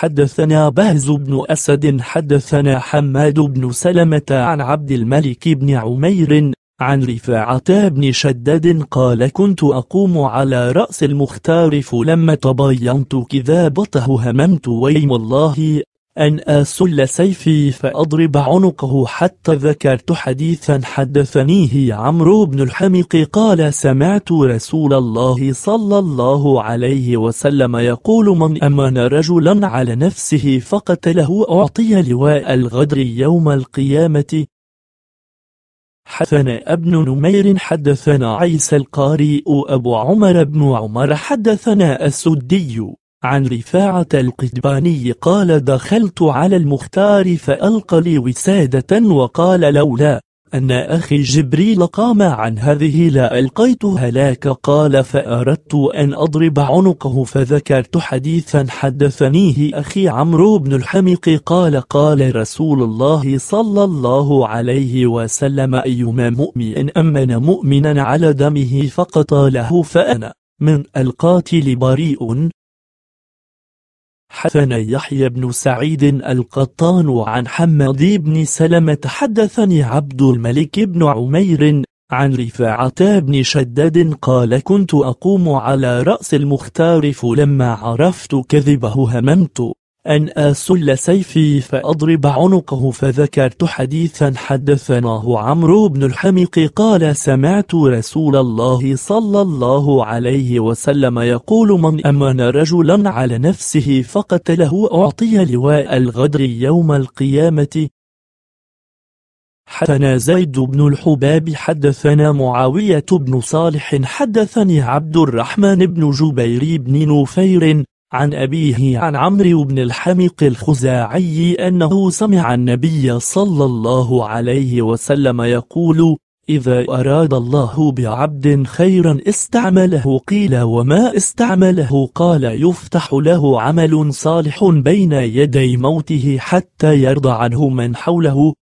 حدثنا بهز بن أسد حدثنا حماد بن سلمة عن عبد الملك بن عمير عن رفاعة بن شداد قال كنت أقوم على رأس المختار فلما تبينت كذابته هممت ويم الله أن أسل سيفي فأضرب عنقه حتى ذكرت حديثا حدثنيه عمرو بن الحمق قال سمعت رسول الله صلى الله عليه وسلم يقول من أمان رجلا على نفسه فقتله أعطي لواء الغدر يوم القيامة حدثنا ابن نمير حدثنا عيسى القارئ أبو عمر بن عمر حدثنا السدي عن رفاعة القدباني قال دخلت على المختار فألقى لي وسادة وقال لولا أن أخي جبريل قام عن هذه لا ألقيت هلاك قال فأردت أن أضرب عنقه فذكرت حديثا حدثنيه أخي عمرو بن الحمق قال قال رسول الله صلى الله عليه وسلم أيما مؤمن أمن مؤمنا على دمه فقتله فأنا من القاتل بريء حدثنا يحيى بن سعيد القطان عن حماد بن سلمة حدثني عبد الملك بن عمير عن رفاعة بن شداد قال كنت أقوم على رأس المختار فلما عرفت كذبه هممت أن أسل سيفي فأضرب عنقه فذكرت حديثا حدثناه عمرو بن الحميق قال سمعت رسول الله صلى الله عليه وسلم يقول من أمن رجلا على نفسه فقتله أعطي لواء الغدر يوم القيامة حدثنا زيد بن الحباب حدثنا معاوية بن صالح حدثني عبد الرحمن بن جبير بن نفير عن أبيه عن عمرو بن الحمق الخزاعي أنه سمع النبي صلى الله عليه وسلم يقول إذا أراد الله بعبد خيرا استعمله قيل وما استعمله قال يفتح له عمل صالح بين يدي موته حتى يرضى عنه من حوله